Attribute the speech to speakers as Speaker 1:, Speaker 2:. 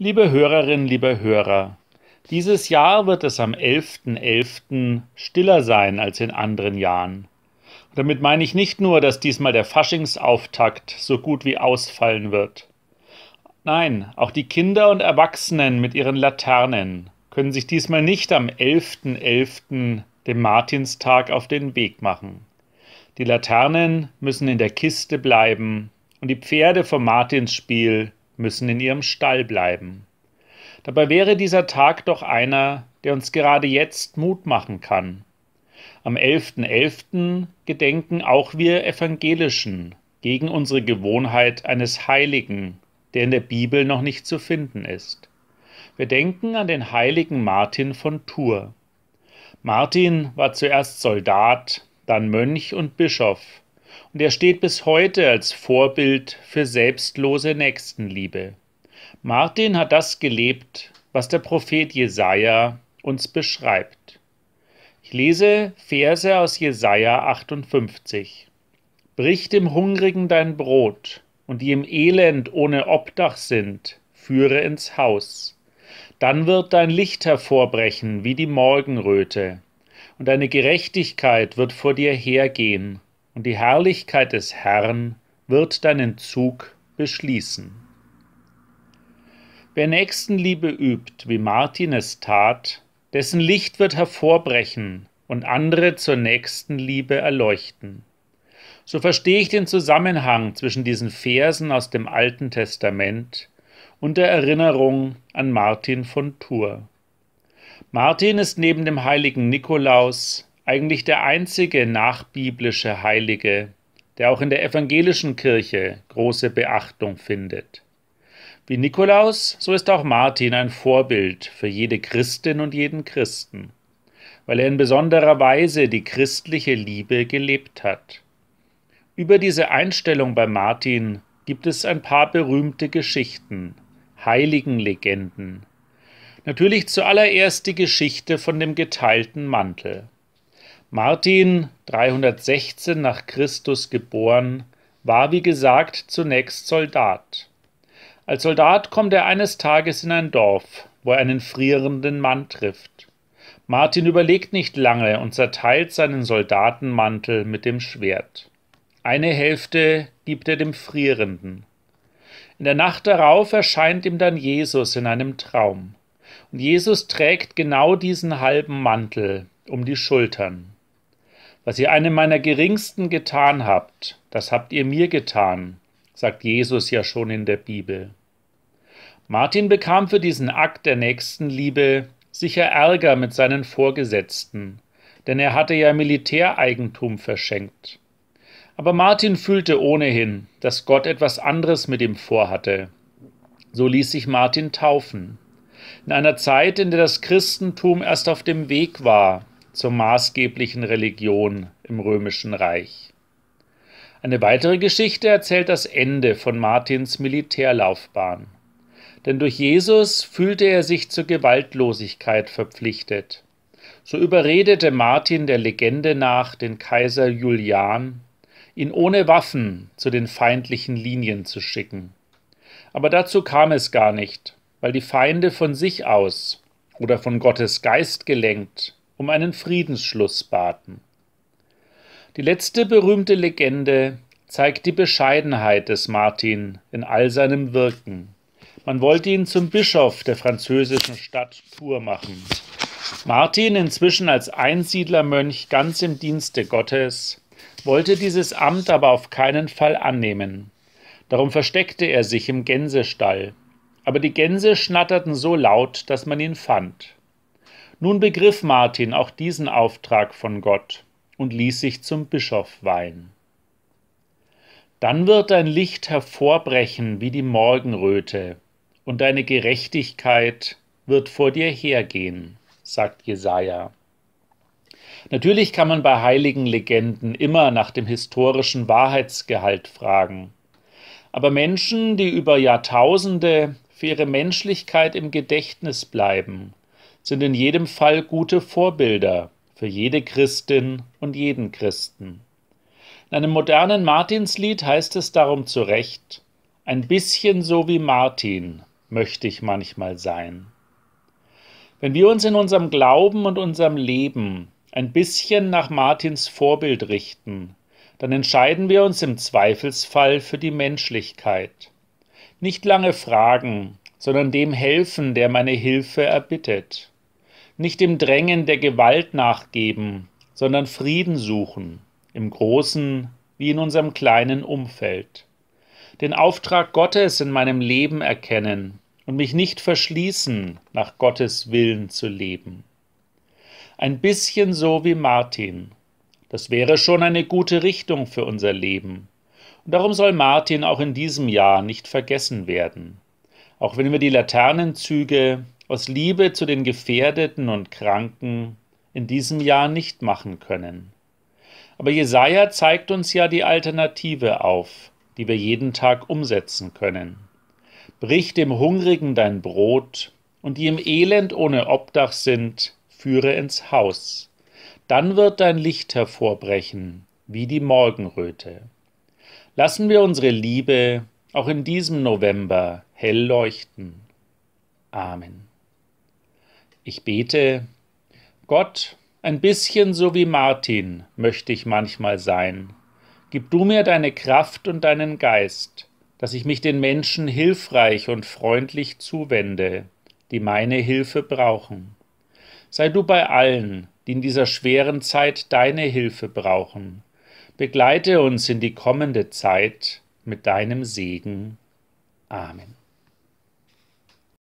Speaker 1: Liebe Hörerinnen, liebe Hörer, dieses Jahr wird es am 11.11. .11. stiller sein als in anderen Jahren. damit meine ich nicht nur, dass diesmal der Faschingsauftakt so gut wie ausfallen wird. Nein, auch die Kinder und Erwachsenen mit ihren Laternen können sich diesmal nicht am 11.11., .11., dem Martinstag, auf den Weg machen. Die Laternen müssen in der Kiste bleiben und die Pferde vom Martinsspiel müssen in ihrem Stall bleiben. Dabei wäre dieser Tag doch einer, der uns gerade jetzt Mut machen kann. Am 11.11. .11. gedenken auch wir Evangelischen gegen unsere Gewohnheit eines Heiligen, der in der Bibel noch nicht zu finden ist. Wir denken an den heiligen Martin von Tours. Martin war zuerst Soldat, dann Mönch und Bischof und er steht bis heute als Vorbild für selbstlose Nächstenliebe. Martin hat das gelebt, was der Prophet Jesaja uns beschreibt. Ich lese Verse aus Jesaja 58. Brich dem Hungrigen dein Brot, und die im Elend ohne Obdach sind, führe ins Haus. Dann wird dein Licht hervorbrechen wie die Morgenröte, und deine Gerechtigkeit wird vor dir hergehen und die Herrlichkeit des Herrn wird deinen Zug beschließen. Wer Nächstenliebe übt, wie Martin es tat, dessen Licht wird hervorbrechen und andere zur Nächstenliebe erleuchten. So verstehe ich den Zusammenhang zwischen diesen Versen aus dem Alten Testament und der Erinnerung an Martin von Tours. Martin ist neben dem heiligen Nikolaus eigentlich der einzige nachbiblische Heilige, der auch in der evangelischen Kirche große Beachtung findet. Wie Nikolaus, so ist auch Martin ein Vorbild für jede Christin und jeden Christen, weil er in besonderer Weise die christliche Liebe gelebt hat. Über diese Einstellung bei Martin gibt es ein paar berühmte Geschichten, Heiligenlegenden. Natürlich zuallererst die Geschichte von dem geteilten Mantel. Martin, 316 nach Christus geboren, war wie gesagt zunächst Soldat. Als Soldat kommt er eines Tages in ein Dorf, wo er einen frierenden Mann trifft. Martin überlegt nicht lange und zerteilt seinen Soldatenmantel mit dem Schwert. Eine Hälfte gibt er dem Frierenden. In der Nacht darauf erscheint ihm dann Jesus in einem Traum. Und Jesus trägt genau diesen halben Mantel um die Schultern. Was ihr einem meiner geringsten getan habt, das habt ihr mir getan, sagt Jesus ja schon in der Bibel. Martin bekam für diesen Akt der Nächstenliebe sicher Ärger mit seinen Vorgesetzten, denn er hatte ja Militäreigentum verschenkt. Aber Martin fühlte ohnehin, dass Gott etwas anderes mit ihm vorhatte. So ließ sich Martin taufen. In einer Zeit, in der das Christentum erst auf dem Weg war, zur maßgeblichen Religion im römischen Reich. Eine weitere Geschichte erzählt das Ende von Martins Militärlaufbahn. Denn durch Jesus fühlte er sich zur Gewaltlosigkeit verpflichtet. So überredete Martin der Legende nach den Kaiser Julian, ihn ohne Waffen zu den feindlichen Linien zu schicken. Aber dazu kam es gar nicht, weil die Feinde von sich aus oder von Gottes Geist gelenkt um einen Friedensschluss baten. Die letzte berühmte Legende zeigt die Bescheidenheit des Martin in all seinem Wirken. Man wollte ihn zum Bischof der französischen Stadt Tours machen. Martin, inzwischen als Einsiedlermönch ganz im Dienste Gottes, wollte dieses Amt aber auf keinen Fall annehmen. Darum versteckte er sich im Gänsestall. Aber die Gänse schnatterten so laut, dass man ihn fand. Nun begriff Martin auch diesen Auftrag von Gott und ließ sich zum Bischof weihen. Dann wird dein Licht hervorbrechen wie die Morgenröte, und deine Gerechtigkeit wird vor dir hergehen, sagt Jesaja. Natürlich kann man bei heiligen Legenden immer nach dem historischen Wahrheitsgehalt fragen. Aber Menschen, die über Jahrtausende für ihre Menschlichkeit im Gedächtnis bleiben, sind in jedem Fall gute Vorbilder für jede Christin und jeden Christen. In einem modernen Martinslied heißt es darum zu Recht, ein bisschen so wie Martin möchte ich manchmal sein. Wenn wir uns in unserem Glauben und unserem Leben ein bisschen nach Martins Vorbild richten, dann entscheiden wir uns im Zweifelsfall für die Menschlichkeit. Nicht lange fragen, sondern dem helfen, der meine Hilfe erbittet nicht dem Drängen der Gewalt nachgeben, sondern Frieden suchen, im großen wie in unserem kleinen Umfeld. Den Auftrag Gottes in meinem Leben erkennen und mich nicht verschließen, nach Gottes Willen zu leben. Ein bisschen so wie Martin. Das wäre schon eine gute Richtung für unser Leben. Und darum soll Martin auch in diesem Jahr nicht vergessen werden. Auch wenn wir die Laternenzüge aus Liebe zu den Gefährdeten und Kranken in diesem Jahr nicht machen können. Aber Jesaja zeigt uns ja die Alternative auf, die wir jeden Tag umsetzen können. Brich dem Hungrigen dein Brot und die im Elend ohne Obdach sind, führe ins Haus. Dann wird dein Licht hervorbrechen, wie die Morgenröte. Lassen wir unsere Liebe auch in diesem November hell leuchten. Amen. Ich bete, Gott, ein bisschen so wie Martin möchte ich manchmal sein. Gib du mir deine Kraft und deinen Geist, dass ich mich den Menschen hilfreich und freundlich zuwende, die meine Hilfe brauchen. Sei du bei allen, die in dieser schweren Zeit deine Hilfe brauchen. Begleite uns in die kommende Zeit mit deinem Segen. Amen.